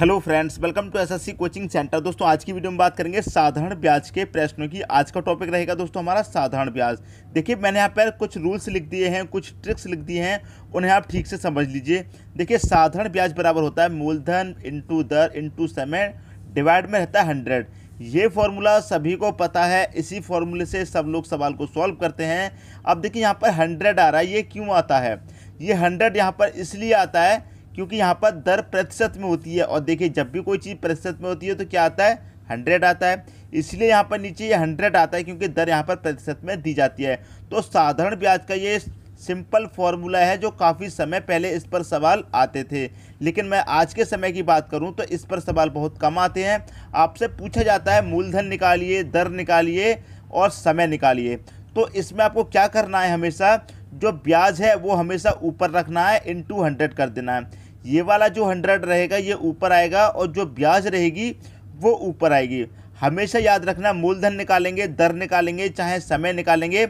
hello friends welcome to SSC coaching centre दोस्तों आज की वीडियो में बात करेंगे साधारण ब्याज के प्रश्नों की आज का टॉपिक रहेगा दोस्तों हमारा साधारण ब्याज देखिए मैंने यहाँ पर कुछ रूल्स लिख दिए हैं कुछ ट्रिक्स लिख दिए हैं उन्हें आप ठीक से समझ लीजिए देखिए साधारण ब्याज बराबर होता है मूलधन इंटू दर इंटू समय डिवाइड में रहता है हंड्रेड ये फॉर्मूला सभी को पता है इसी फॉर्मूले से सब लोग सवाल को सॉल्व करते हैं अब देखिए यहाँ पर हंड्रेड आ रहा है ये क्यों आता है ये हंड्रेड यहाँ पर इसलिए आता है क्योंकि यहाँ पर दर प्रतिशत में होती है और देखिए जब भी कोई चीज़ प्रतिशत में होती है तो क्या आता है हंड्रेड आता है इसलिए यहाँ पर नीचे ये हंड्रेड आता है क्योंकि दर यहाँ पर प्रतिशत में दी जाती है तो साधारण ब्याज का ये सिंपल फॉर्मूला है जो काफ़ी समय पहले इस पर सवाल आते थे लेकिन मैं आज के समय की बात करूं तो इस पर सवाल बहुत कम आते हैं आपसे पूछा जाता है मूलधन निकालिए दर निकालिए और समय निकालिए तो इसमें आपको क्या करना है हमेशा जो ब्याज है वो हमेशा ऊपर रखना है इन टू हंड्रेड कर देना है ये वाला जो हंड्रेड रहेगा ये ऊपर आएगा और जो ब्याज रहेगी वो ऊपर आएगी हमेशा याद रखना मूलधन निकालेंगे दर निकालेंगे चाहे समय निकालेंगे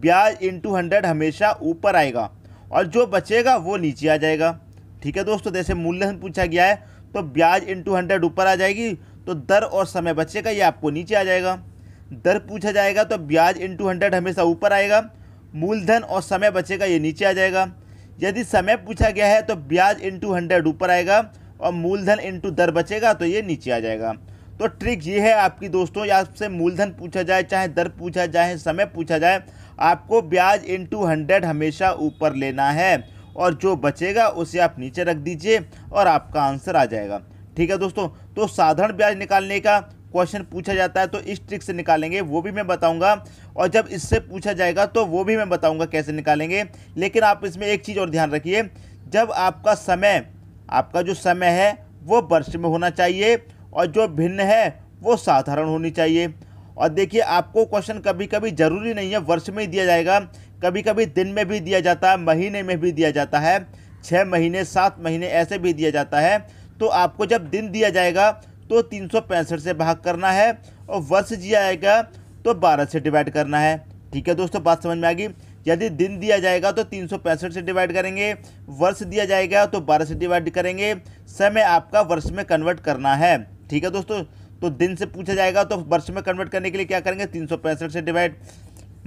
ब्याज इंटू हंड्रेड हमेशा ऊपर आएगा और जो बचेगा वो नीचे आ जाएगा ठीक है दोस्तों जैसे मूलधन पूछा गया है तो ब्याज इंटू हंड्रेड ऊपर आ जाएगी तो दर और समय बचेगा ये आपको नीचे आ जाएगा दर पूछा जाएगा तो ब्याज इंटू हंड्रेड हमेशा ऊपर आएगा मूलधन और समय बचेगा ये नीचे आ जाएगा यदि समय पूछा गया है तो ब्याज इंटू हंड्रेड ऊपर आएगा और मूलधन इंटू दर बचेगा तो ये नीचे आ जाएगा तो ट्रिक ये है आपकी दोस्तों या आपसे मूलधन पूछा जाए चाहे दर पूछा जाए समय पूछा जाए आपको ब्याज इंटू हंड्रेड हमेशा ऊपर लेना है और जो बचेगा उसे आप नीचे रख दीजिए और आपका आंसर आ जाएगा ठीक है दोस्तों तो साधारण ब्याज निकालने का क्वेश्चन पूछा जाता है तो इस ट्रिक से निकालेंगे वो भी मैं बताऊंगा और जब इससे पूछा जाएगा तो वो भी मैं बताऊंगा कैसे निकालेंगे लेकिन आप इसमें एक चीज़ और ध्यान रखिए जब आपका समय आपका जो समय है वो वर्ष में होना चाहिए और जो भिन्न है वो साधारण होनी चाहिए और देखिए आपको क्वेश्चन कभी कभी ज़रूरी नहीं है वर्ष में ही दिया जाएगा कभी कभी दिन में भी दिया जाता है महीने में भी दिया जाता है छः महीने सात महीने ऐसे भी दिया जाता है तो आपको जब दिन दिया जाएगा तो तीन से भाग करना है और वर्ष दिया जाएगा तो बारह से डिवाइड करना है ठीक है दोस्तों बात समझ में आ गई यदि दिन दिया जाएगा तो तीन से डिवाइड करेंगे वर्ष दिया जाएगा तो बारह से डिवाइड करेंगे समय आपका वर्ष में कन्वर्ट करना है ठीक है दोस्तों तो दिन से पूछा जाएगा तो वर्ष में कन्वर्ट करने के लिए क्या करेंगे तीन से डिवाइड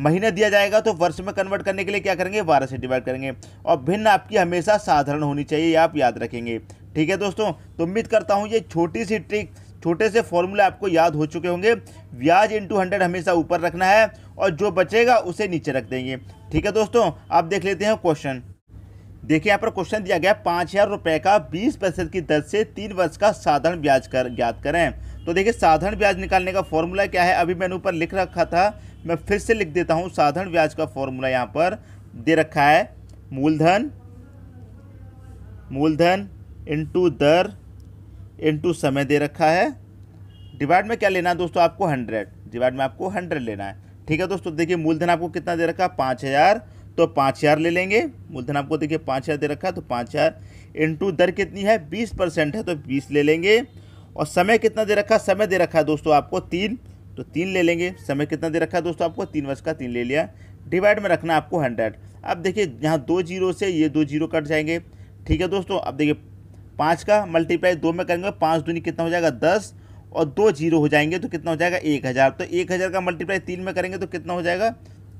महीने दिया जाएगा तो वर्ष में कन्वर्ट करने के लिए क्या करेंगे बारह से डिवाइड करेंगे और भिन्न आपकी हमेशा साधारण होनी चाहिए आप याद रखेंगे ठीक है दोस्तों तो उम्मीद करता हूँ ये छोटी सी ट्रिक छोटे से फॉर्मूला आपको याद हो चुके होंगे ब्याज इंटू हंड्रेड हमेशा ऊपर रखना है और जो बचेगा उसे नीचे रख देंगे ठीक है दोस्तों आप देख लेते हैं क्वेश्चन देखिए यहाँ पर क्वेश्चन दिया गया है पाँच हज़ार रुपये का बीस प्रतिशत की दर से तीन वर्ष का साधारण ब्याज कर ज्ञात करें तो देखिए साधारण ब्याज निकालने का फॉर्मूला क्या है अभी मैंने ऊपर लिख रखा था मैं फिर से लिख देता हूँ साधारण ब्याज का फॉर्मूला यहाँ पर दे रखा है मूलधन मूलधन इंटू दर इंटू समय दे रखा है डिवाइड में क्या लेना है दोस्तों आपको हंड्रेड डिवाइड में आपको हंड्रेड लेना है ठीक है दोस्तों देखिए मूलधन आपको कितना दे रखा है पाँच हज़ार तो पाँच हज़ार ले लेंगे मूलधन आपको देखिए पाँच हज़ार दे रखा है तो पाँच हज़ार इंटू दर कितनी है बीस परसेंट है तो बीस ले लेंगे और समय कितना दे रखा है समय दे रखा है दोस्तों आपको तीन तो तीन ले लेंगे समय कितना दे रखा है दोस्तों आपको तीन वर्ष का तीन ले लिया डिवाइड में रखना आपको हंड्रेड अब देखिए यहाँ दो जीरो से ये दो जीरो कट जाएंगे ठीक है दोस्तों अब देखिए पाँच का मल्टीप्लाई दो में करेंगे पाँच दूनी कितना हो जाएगा दस और दो जीरो हो जाएंगे तो कितना हो जाएगा एक हज़ार तो एक हज़ार का मल्टीप्लाई तीन में करेंगे तो कितना हो जाएगा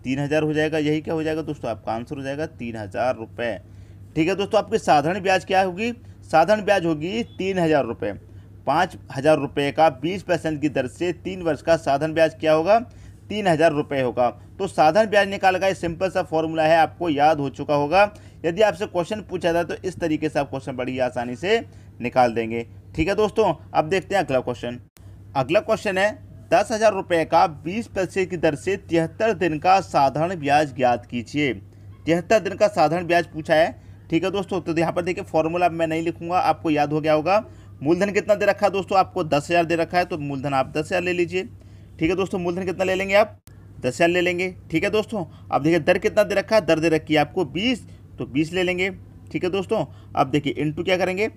तीन हज़ार हो जाएगा यही क्या हो जाएगा दोस्तों आपका आंसर हो जाएगा तीन हज़ार रुपये ठीक है दोस्तों आपकी साधारण ब्याज क्या होगी साधारण ब्याज होगी तीन हज़ार रुपये पाँच हज़ार रुपये का बीस परसेंट की दर से तीन वर्ष का साधारण ब्याज क्या होगा तीन हज़ार रुपये होगा तो साधारण ब्याज निकाल का सिंपल सा फॉर्मूला है आपको याद हो चुका होगा यदि आपसे क्वेश्चन पूछा था तो इस तरीके से आप क्वेश्चन बड़ी आसानी से निकाल देंगे ठीक है दोस्तों अब देखते हैं अगला क्वेश्चन अगला क्वेश्चन है दस हज़ार रुपये का बीस प्रतिशत की दर से तिहत्तर दिन का साधारण ब्याज ज्ञात कीजिए तिहत्तर दिन का साधारण ब्याज पूछा है ठीक है दोस्तों तो यहाँ पर देखिए फॉर्मूला मैं नहीं लिखूंगा आपको याद हो गया होगा मूलधन कितना दे रखा है दोस्तों आपको दस हज़ार दे रखा है तो मूलधन आप दस हज़ार ले लीजिए ठीक है दोस्तों मूलधन कितना ले लेंगे आप दस हज़ार ले लेंगे ठीक है दोस्तों अब देखिए दर कितना दे रखा है दर दे रखी है आपको बीस तो बीस ले लेंगे ठीक है दोस्तों अब देखिए इंटू क्या करेंगे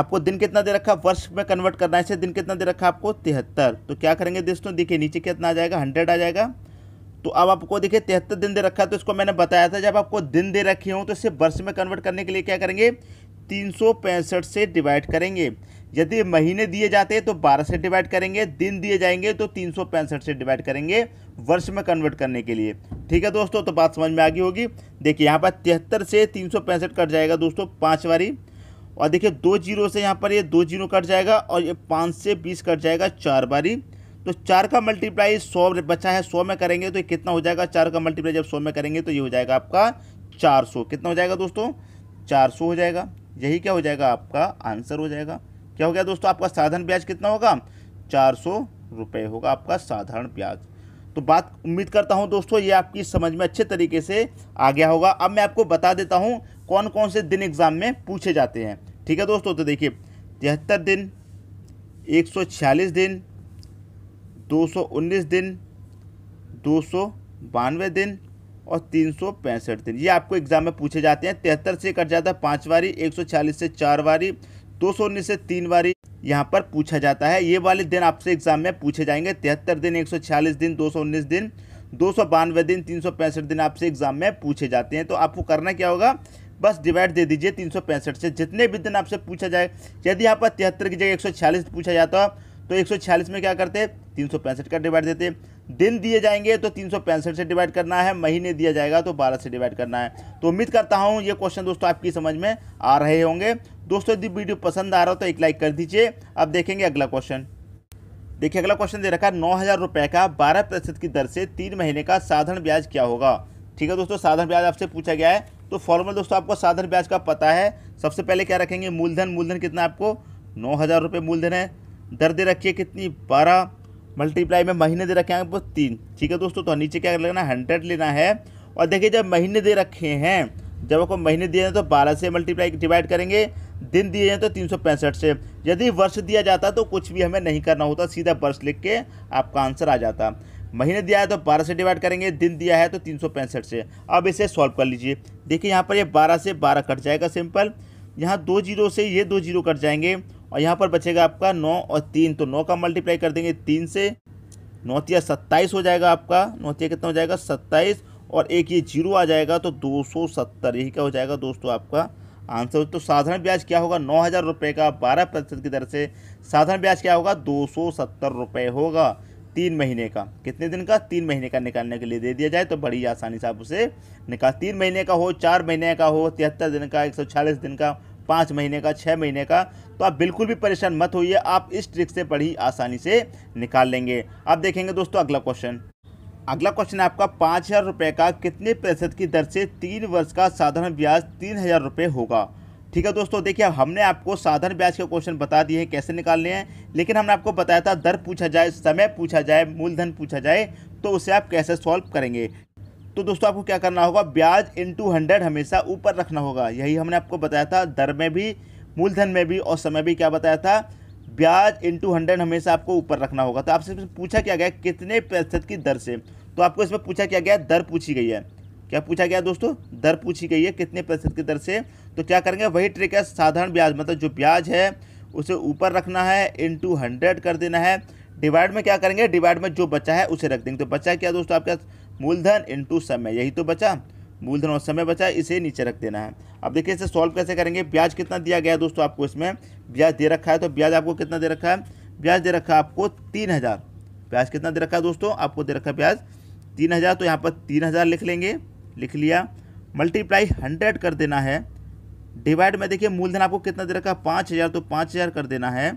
आपको दिन कितना दे रखा वर्ष में कन्वर्ट करना है इसे दिन कितना दे रखा आपको तिहत्तर तो क्या करेंगे दोस्तों देखिए नीचे कितना आ जाएगा हंड्रेड आ जाएगा तो अब आपको देखिए तिहत्तर दिन दे रखा है तो इसको मैंने बताया था जब आपको दिन दे रखे हों तो इसे वर्ष में कन्वर्ट करने के लिए क्या करेंगे तीन से डिवाइड करेंगे यदि महीने दिए जाते हैं तो 12 से डिवाइड करेंगे दिन दिए जाएंगे तो तीन से डिवाइड करेंगे वर्ष में कन्वर्ट करने के लिए ठीक है दोस्तों तो बात समझ में आ गई होगी देखिए यहाँ पर तिहत्तर से तीन कट जाएगा दोस्तों पाँच बारी और देखिए दो जीरो से यहाँ पर ये दो जीरो कट जाएगा और ये पाँच से बीस कट जाएगा चार बारी तो चार का मल्टीप्लाई सौ बचा है सौ में करेंगे तो ये कितना हो जाएगा चार का मल्टीप्लाई जब सौ में करेंगे तो ये हो जाएगा आपका चार सौ कितना हो जाएगा दोस्तों चार सौ हो जाएगा यही क्या हो जाएगा आपका आंसर हो जाएगा क्या हो गया दोस्तों आपका साधारण ब्याज कितना होगा चार सौ रुपये होगा आपका साधारण ब्याज तो बात उम्मीद करता हूं दोस्तों ये आपकी समझ में अच्छे तरीके से आ गया होगा अब मैं आपको बता देता हूं कौन कौन से दिन एग्ज़ाम में पूछे जाते हैं ठीक है दोस्तों तो देखिए तिहत्तर दिन छियालीस दिन उन्नीस दिन दो दिन और तीन दिन ये आपको एग्ज़ाम में पूछे जाते हैं तिहत्तर से कट जाता है पाँच बारी एक से चार बारी दो सौ उन्नीस से तीन बारी यहाँ पर पूछा जाता है ये वाले दिन आपसे एग्जाम में पूछे जाएंगे तिहत्तर दिन एक सौ छियालीस दिन दो सौ उन्नीस दिन दो सौ बानवे दिन तीन सौ पैंसठ दिन आपसे एग्जाम में पूछे जाते हैं तो आपको करना क्या होगा बस डिवाइड दे दीजिए तीन सौ पैंसठ से जितने भी दिन आपसे पूछा जाए यदि यहाँ पर तिहत्तर की जगह एक सौ छियालीस पूछा जाता है तो एक में क्या करते तीन सौ का डिवाइड देते दिन दिए जाएंगे तो तीन से डिवाइड करना है महीने दिया जाएगा तो 12 से डिवाइड करना है तो उम्मीद करता हूँ ये क्वेश्चन दोस्तों आपकी समझ में आ रहे होंगे दोस्तों यदि वीडियो पसंद आ रहा हो तो एक लाइक कर दीजिए अब देखेंगे अगला क्वेश्चन देखिए अगला क्वेश्चन दे रखा है नौ हज़ार रुपये का बारह प्रतिशत की दर से तीन महीने का साधारण ब्याज क्या होगा ठीक है दोस्तों साधारण ब्याज आपसे पूछा गया है तो फॉर्मल दोस्तों आपको साधारण ब्याज का पता है सबसे पहले क्या रखेंगे मूलधन मूलधन कितना आपको नौ हज़ार रुपये मूलधन है दर दे रखी है कितनी बारह मल्टीप्लाई में महीने दे रखे हैं बस तीन ठीक है दोस्तों तो नीचे क्या लेना हंड्रेड लेना है और देखिए जब महीने दे रखे हैं जब आपको महीने दिए हैं तो बारह से मल्टीप्लाई डिवाइड करेंगे दिन दिए हैं तो तीन से यदि वर्ष दिया जाता तो कुछ भी हमें नहीं करना होता सीधा वर्ष लिख के आपका आंसर आ जाता महीने दिया है तो 12 से डिवाइड करेंगे दिन दिया है तो तीन से अब इसे सॉल्व कर लीजिए देखिए यहाँ पर ये 12 से 12 कट जाएगा सिंपल यहाँ दो जीरो से ये दो जीरो कट जाएंगे और यहाँ पर बचेगा आपका नौ और तीन तो नौ का मल्टीप्लाई कर देंगे तीन से नौतिया सत्ताईस हो जाएगा आपका नौतिया कितना हो जाएगा सत्ताईस और एक ये जीरो आ जाएगा तो दो सौ सत्तर यही क्या हो जाएगा दोस्तों आपका आंसर तो साधारण ब्याज क्या होगा नौ हज़ार रुपये का बारह प्रतिशत की दर से साधारण ब्याज क्या होगा दो सौ सत्तर रुपये होगा तीन महीने का कितने दिन का तीन महीने का निकालने के लिए दे दिया जाए तो बड़ी आसानी से आप उसे निकाल तीन महीने का हो चार महीने का हो तिहत्तर दिन का एक सौ छियालीस दिन का पाँच महीने का छः महीने का तो आप बिल्कुल भी परेशान मत होइए आप इस ट्रिक से बड़ी आसानी से निकाल लेंगे अब देखेंगे दोस्तों अगला क्वेश्चन अगला क्वेश्चन है आपका पाँच हज़ार रुपये का कितने प्रतिशत की दर से तीन वर्ष का साधारण ब्याज तीन हज़ार रुपये होगा ठीक है दोस्तों देखिए हमने आपको साधारण ब्याज के क्वेश्चन बता दिए हैं कैसे निकालने हैं लेकिन हमने आपको बताया था दर पूछा जाए समय पूछा जाए मूलधन पूछा जाए तो उसे आप कैसे सॉल्व करेंगे तो दोस्तों आपको क्या करना होगा ब्याज इंटू हंड्रेड हमेशा ऊपर रखना होगा यही हमने आपको बताया था दर में भी मूलधन में भी और समय भी क्या बताया था ब्याज इंटू हंड्रेड हमेशा आपको ऊपर रखना होगा तो आपसे पूछा क्या गया कितने प्रतिशत की दर से तो आपको इसमें पूछा क्या गया दर पूछी गई है क्या पूछा गया दोस्तों दर पूछी गई है कितने प्रतिशत की दर से तो क्या करेंगे वही ट्रिक है साधारण ब्याज मतलब जो ब्याज है उसे ऊपर रखना है इंटू हंड्रेड कर देना है डिवाइड में क्या करेंगे डिवाइड में जो बचा है उसे रख देंगे तो बचा क्या दोस्तों आपके पास मूलधन इंटू समय यही तो बचा मूलधन और समय बचा इसे नीचे रख देना है अब देखिए इसे सॉल्व कैसे करेंगे ब्याज कितना दिया गया दोस्तों आपको इसमें ब्याज दे रखा है तो ब्याज आपको कितना दे रखा है ब्याज दे रखा है आपको तीन हज़ार ब्याज कितना दे रखा है दोस्तों आपको दे रखा है ब्याज तीन हज़ार तो यहाँ पर तीन हज़ार लिख लेंगे लिख लिया मल्टीप्लाई हंड्रेड कर देना है डिवाइड में देखिए मूलधन आपको कितना दे रखा है पाँच हज़ार तो पाँच हज़ार कर देना है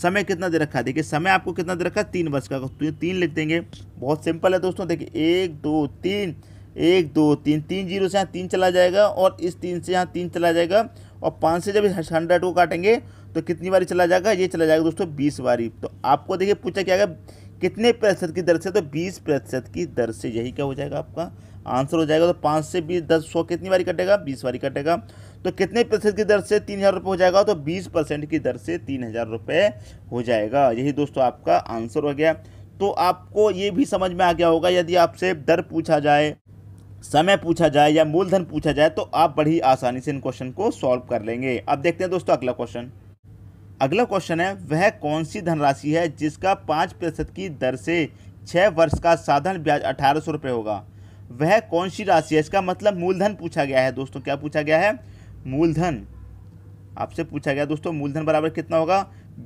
समय कितना दे रखा है देखिए समय आपको कितना दे रखा है तीन वर्ष का तो ये तीन लिख देंगे बहुत सिंपल है दोस्तों देखिए एक दो तीन एक दो तीन तीन जीरो से यहाँ तीन चला जाएगा और इस तीन से यहाँ तीन चला जाएगा और पाँच से जब हंड्रेड को काटेंगे तो कितनी बारी चला जाएगा ये चला जाएगा दोस्तों बीस बारी तो आपको देखिए पूछा क्या गया कितने प्रतिशत की दर से तो बीस प्रतिशत की दर से यही क्या हो जाएगा आपका आंसर हो जाएगा तो पाँच से बीस दस सौ कितनी बारी कटेगा बीस बारी कटेगा तो कितने प्रतिशत की दर से तीन हज़ार रुपये हो जाएगा तो बीस परसेंट की दर से तीन हज़ार रुपये हो जाएगा यही दोस्तों आपका आंसर हो गया तो आपको ये भी समझ में आ गया होगा यदि आपसे दर पूछा जाए समय पूछा जाए या मूलधन पूछा जाए तो आप बड़ी आसानी से इन क्वेश्चन को सॉल्व कर लेंगे अब देखते हैं दोस्तों अगला क्वेश्चन अगला क्वेश्चन है वह कौन सी धनराशि है जिसका पाँच प्रतिशत की दर से छः वर्ष का साधारण ब्याज अठारह सौ रुपये होगा वह कौन सी राशि है इसका मतलब मूलधन पूछा गया है दोस्तों क्या पूछा गया है मूलधन आपसे पूछा गया दोस्तों मूलधन बराबर कितना होगा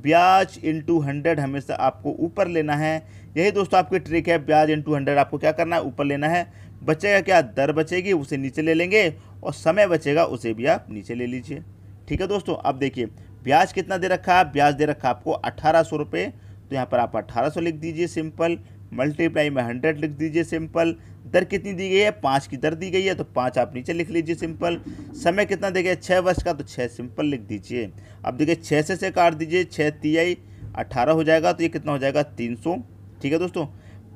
ब्याज इंटू हंड्रेड हमेशा आपको ऊपर लेना है यही दोस्तों आपकी ट्रिक है ब्याज इंटू हंड्रेड आपको क्या करना है ऊपर लेना है बचेगा क्या दर बचेगी उसे नीचे ले लेंगे और समय बचेगा उसे भी आप नीचे ले लीजिए ठीक है दोस्तों अब देखिए ब्याज कितना दे रखा है ब्याज दे रखा आपको अठारह सौ रुपये तो यहाँ पर आप अठारह सौ लिख दीजिए सिंपल मल्टीप्लाई में हंड्रेड लिख दीजिए सिंपल दर कितनी दी गई है पाँच की दर दी गई है तो पाँच आप नीचे लिख लीजिए सिंपल समय कितना दे गया छः वर्ष का तो छः सिंपल लिख दीजिए अब देखिए छः से से काट दीजिए छः आई अट्ठारह हो जाएगा तो ये कितना हो जाएगा तीन सौ ठीक है दोस्तों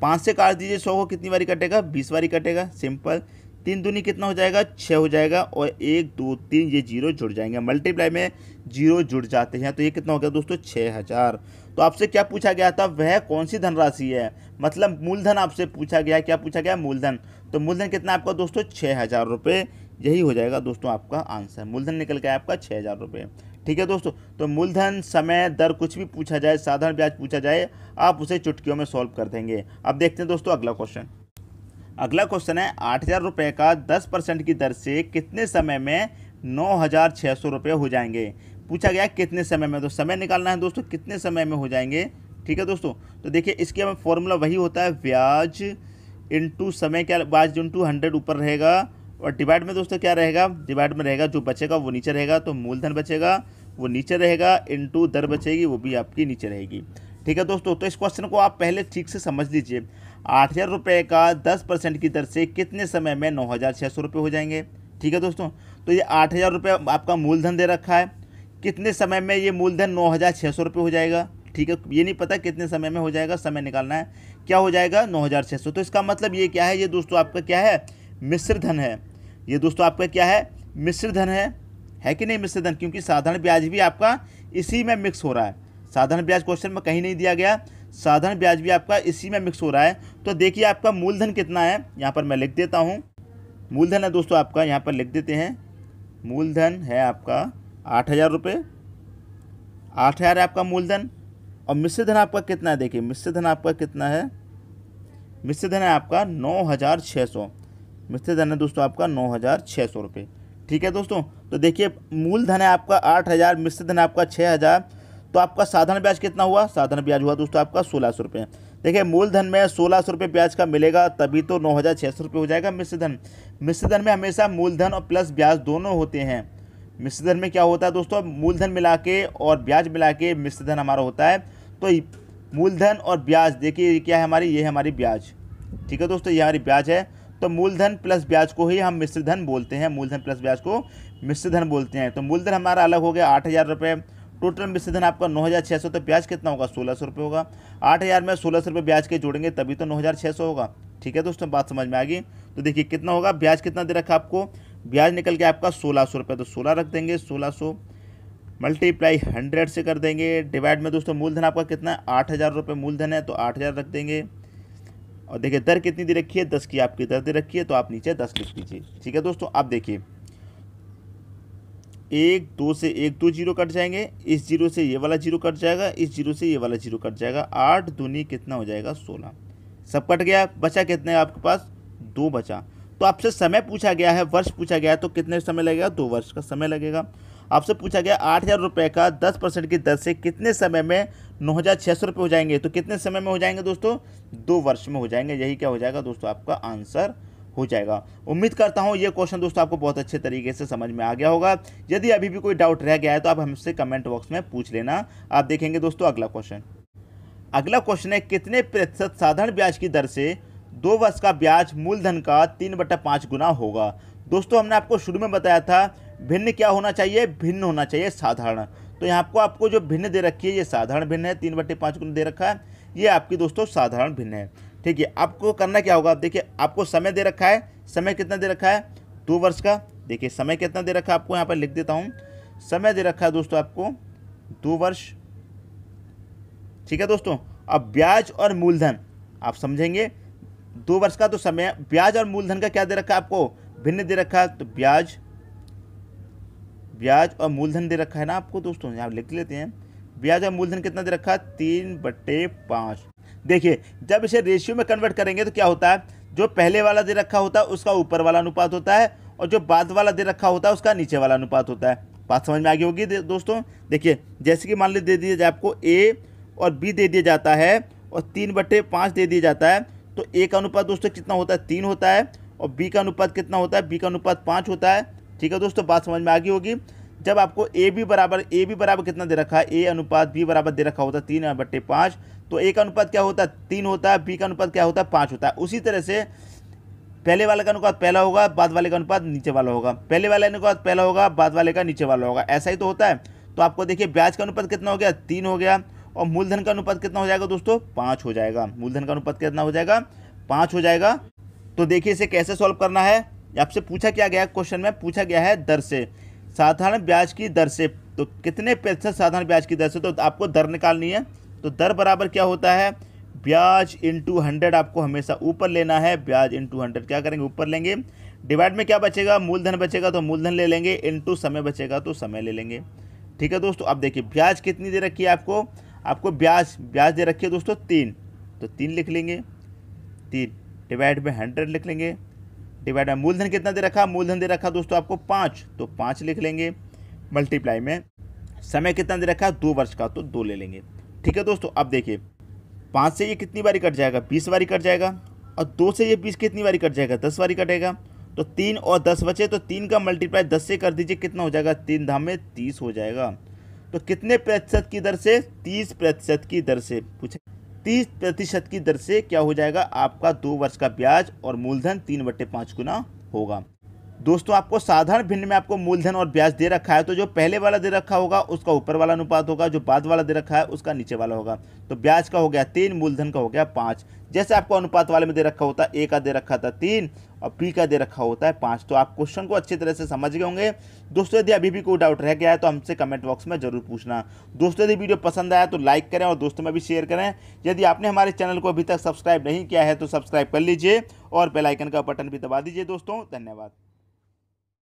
पाँच से काट दीजिए सौ को कितनी बारी कटेगा बीस बारी कटेगा सिंपल तीन दूनी कितना हो जाएगा छः हो जाएगा और एक दो तीन ये जीरो जुड़ जाएंगे मल्टीप्लाई में जीरो जुड़ जाते हैं तो ये कितना हो गया दोस्तों छः हज़ार तो आपसे क्या पूछा गया था वह कौन सी धनराशि है मतलब मूलधन आपसे पूछा गया क्या पूछा गया मूलधन तो मूलधन कितना आपका दोस्तों छः हज़ार रुपये यही हो जाएगा दोस्तों आपका आंसर मूलधन निकल गया आपका छः हज़ार रुपये ठीक है दोस्तों तो मूलधन समय दर कुछ भी पूछा जाए साधारण ब्याज पूछा जाए आप उसे चुटकियों में सॉल्व कर देंगे अब देखते हैं दोस्तों अगला क्वेश्चन अगला क्वेश्चन है आठ हज़ार रुपये का दस परसेंट की दर से कितने समय में नौ हज़ार छः सौ रुपये हो जाएंगे पूछा गया कितने समय में तो समय निकालना है दोस्तों कितने समय में हो जाएंगे ठीक है दोस्तों तो देखिए इसके हमें फॉर्मूला वही होता है ब्याज इंटू समय क्या ब्याज इंटू हंड्रेड ऊपर रहेगा और डिवाइड में दोस्तों क्या रहेगा डिवाइड में रहेगा जो बचेगा वो नीचे रहेगा तो मूलधन बचेगा वो नीचे रहेगा इंटू दर बचेगी वो भी आपकी नीचे रहेगी ठीक है दोस्तों तो इस क्वेश्चन को आप पहले ठीक से समझ लीजिए आठ हज़ार रुपये का दस परसेंट की दर से कितने समय में नौ हज़ार छः सौ रुपये हो जाएंगे ठीक है दोस्तों तो ये आठ हज़ार रुपये आपका मूलधन दे रखा है कितने समय में ये मूलधन नौ हज़ार छः सौ रुपये हो जाएगा ठीक है ये नहीं पता कितने समय में हो जाएगा समय निकालना है क्या हो जाएगा नौ हज़ार छः सौ तो इसका मतलब ये क्या है ये दोस्तों आपका क्या है मिश्र धन है ये दोस्तों आपका क्या है मिश्र धन है है कि नहीं मिश्र धन क्योंकि साधारण ब्याज भी आपका इसी में मिक्स हो रहा है साधारण ब्याज क्वेश्चन में कहीं नहीं दिया गया साधारण ब्याज भी आपका इसी में मिक्स हो रहा है तो देखिए आपका मूलधन कितना है यहाँ पर मैं लिख देता हूँ मूलधन है दोस्तों आपका यहाँ पर लिख देते हैं मूलधन है आपका आठ हज़ार रुपये आठ हज़ार है आपका मूलधन और मिश्र धन आपका कितना है देखिए मिश्र धन आपका कितना है मिश्र धन है आपका नौ हज़ार छः सौ मिश्र धन है दोस्तों आपका नौ हज़ार छः सौ रुपये ठीक है दोस्तों तो देखिए मूलधन है आपका आठ हज़ार मिश्र धन आपका छः हज़ार तो आपका साधारण ब्याज कितना हुआ साधारण ब्याज हुआ दोस्तों आपका सोलह सौ रुपये देखिए मूलधन में सोलह सौ रुपये ब्याज का मिलेगा तभी तो नौ हज़ार छः सौ रुपये हो जाएगा मिश्र धन मिश्र धन में हमेशा मूलधन और प्लस ब्याज दोनों होते हैं मिश्र धन में क्या होता है दोस्तों मूलधन मिला के और ब्याज मिला के मिश्र धन हमारा होता है तो मूलधन और ब्याज देखिए क्या है हमारी ये हमारी ब्याज ठीक है दोस्तों ये हमारी ब्याज है तो मूलधन प्लस ब्याज को ही हम मिश्र धन बोलते हैं मूलधन प्लस ब्याज को मिश्र धन बोलते हैं तो मूलधन हमारा अलग हो गया आठ हज़ार रुपये टोटल मिश्र धन आपका नौ हज़ार छः सौ तो ब्याज कितना होगा सोलह सौ रुपये होगा आठ हज़ार में सोलह सौ रुपये ब्याज के जोड़ेंगे तभी तो नौ हज़ार छः सौ होगा ठीक है दोस्तों बात समझ में आ गई तो देखिए कितना होगा ब्याज कितना दे रखा आपको ब्याज निकल के आपका सोलह सौ रुपये तो सोलह रख देंगे सोलह सौ मल्टीप्लाई हंड्रेड से कर देंगे डिवाइड में दोस्तों मूलधन आपका कितना है आठ हज़ार रुपये मूलधन है तो आठ हज़ार रख देंगे और देखिए दर कितनी दे रखी है दस की आपकी दर दे रखी है तो आप नीचे दस लिख दीजिए ठीक है दोस्तों आप देखिए एक दो से एक दो जीरो कट जाएंगे इस जीरो से ये वाला जीरो कट जाएगा इस जीरो से ये वाला जीरो कट जाएगा आठ दूनी कितना हो जाएगा सोलह सब कट गया बचा कितना है आपके पास दो बचा तो आपसे समय पूछा गया है वर्ष पूछा गया है तो कितने समय लगेगा दो वर्ष का समय लगेगा आपसे पूछा गया आठ हज़ार रुपये का दस परसेंट की दर से कितने समय में नौ हज़ार छः सौ रुपये हो जाएंगे तो कितने समय में हो जाएंगे दोस्तों दो वर्ष में हो जाएंगे यही क्या हो जाएगा दोस्तों आपका आंसर हो जाएगा उम्मीद करता हूँ ये क्वेश्चन दोस्तों आपको बहुत अच्छे तरीके से समझ में आ गया होगा यदि अभी भी कोई डाउट रह गया है तो आप हमसे कमेंट बॉक्स में पूछ लेना आप देखेंगे दोस्तों अगला क्वेश्चन अगला क्वेश्चन है कितने प्रतिशत साधारण ब्याज की दर से दो वर्ष का ब्याज मूलधन का तीन बटा पाँच गुना होगा दोस्तों हमने आपको शुरू में बताया था भिन्न क्या होना चाहिए भिन्न होना चाहिए साधारण तो यहाँ आपको आपको जो भिन्न दे रखी है ये साधारण भिन्न है तीन बटे पाँच गुना दे रखा है ये आपकी दोस्तों साधारण भिन्न है ठीक है आपको करना क्या होगा आप देखिए आपको समय दे रखा है समय कितना दे रखा है दो वर्ष का देखिए समय कितना दे रखा है आपको यहाँ पर लिख देता हूँ समय दे रखा है दोस्तों आपको दो वर्ष ठीक है दोस्तों अब ब्याज और मूलधन आप समझेंगे दो वर्ष का तो समय ब्याज और मूलधन का क्या दे रखा है आपको भिन्न दे रखा है तो ब्याज ब्याज और मूलधन दे रखा है ना आपको दोस्तों यहाँ लिख लेते हैं ब्याज और मूलधन कितना दे रखा है तीन बटे पाँच देखिए जब इसे रेशियो में कन्वर्ट करेंगे तो क्या होता है जो पहले वाला दे रखा होता है उसका ऊपर वाला अनुपात होता है और जो बाद वाला दे रखा होता है उसका नीचे वाला अनुपात होता है बात समझ में आगे होगी दोस्तों देखिए जैसे कि मान लीजिए दे दिया जाए आपको ए और बी दे दिया जाता है और तीन बट्टे पाँच दे दिया जाता है तो ए का अनुपात दोस्तों कितना होता है तीन होता है और बी का अनुपात कितना होता है बी का अनुपात पाँच होता है ठीक है दोस्तों बात समझ में आ गई होगी जब आपको ए बी बराबर ए बी बराबर कितना दे रखा है ए अनुपात बी बराबर दे रखा होता है तीन बट्टे पाँच तो ए का अनुपात क्या होता है तीन होता है बी का अनुपात क्या होता है पाँच होता है उसी तरह से पहले वाले का अनुपात पहला होगा बाद वाले का अनुपात नीचे वाला होगा पहले वाले अनुपात पहला होगा बाद वाले का नीचे वाला होगा ऐसा ही तो होता है तो आपको देखिए ब्याज का अनुपात कितना हो गया तीन हो गया और मूलधन का अनुपात कितना हो जाएगा दोस्तों पाँच हो जाएगा मूलधन का अनुपात कितना हो जाएगा पाँच हो जाएगा तो देखिए इसे कैसे सॉल्व करना है आपसे पूछा क्या गया क्वेश्चन में पूछा गया है दर से साधारण ब्याज की दर से तो कितने प्रतिशत साधारण ब्याज की दर से तो आपको दर निकालनी है तो दर बराबर क्या होता है ब्याज इंटू हंड्रेड आपको हमेशा ऊपर लेना है ब्याज इंटू हंड्रेड क्या करेंगे ऊपर लेंगे डिवाइड में क्या बचेगा मूलधन बचेगा तो मूलधन ले लेंगे इंटू समय बचेगा तो समय ले लेंगे ठीक है दोस्तों अब देखिए ब्याज कितनी दे रखी है आपको आपको ब्याज ब्याज दे रखिए दोस्तों तीन तो तीन लिख लेंगे तीन डिवाइड बाई हंड्रेड लिख लेंगे डिवाइड बाई मूलधन कितना दे रखा मूलधन दे रखा दोस्तों आपको पाँच तो पाँच लिख लेंगे मल्टीप्लाई में समय कितना दे रखा है दो वर्ष का तो दो ले लेंगे ठीक है दोस्तों अब देखिए पाँच से ये कितनी बारी कट जाएगा बीस बारी कट जाएगा और दो से ये बीस कितनी बारी कट जाएगा दस बारी कटेगा तो तीन और दस बचे तो तीन का मल्टीप्लाई दस से कर दीजिए कितना हो जाएगा तीन धाम में तीस हो जाएगा तो कितने प्रतिशत की दर से तीस प्रतिशत की दर से पूछे तीस प्रतिशत की दर से क्या हो जाएगा आपका दो वर्ष का ब्याज और मूलधन तीन बट्टे पाँच गुना होगा दोस्तों आपको साधारण भिन्न में आपको मूलधन और ब्याज दे रखा है तो जो पहले वाला दे रखा होगा उसका ऊपर वाला अनुपात होगा जो बाद वाला दे रखा है उसका नीचे वाला होगा तो ब्याज का हो गया तीन मूलधन का हो गया पाँच जैसे आपको अनुपात वाले में दे रखा होता है एक का दे रखा था तीन और पी का दे रखा होता है पाँच तो आप क्वेश्चन को अच्छी तरह से समझ गए होंगे दोस्तों यदि अभी भी कोई डाउट रह गया है तो हमसे कमेंट बॉक्स में जरूर पूछना दोस्तों यदि वीडियो पसंद आया तो लाइक करें और दोस्तों में भी शेयर करें यदि आपने हमारे चैनल को अभी तक सब्सक्राइब नहीं किया है तो सब्सक्राइब कर लीजिए और बेलाइकन का बटन भी दबा दीजिए दोस्तों धन्यवाद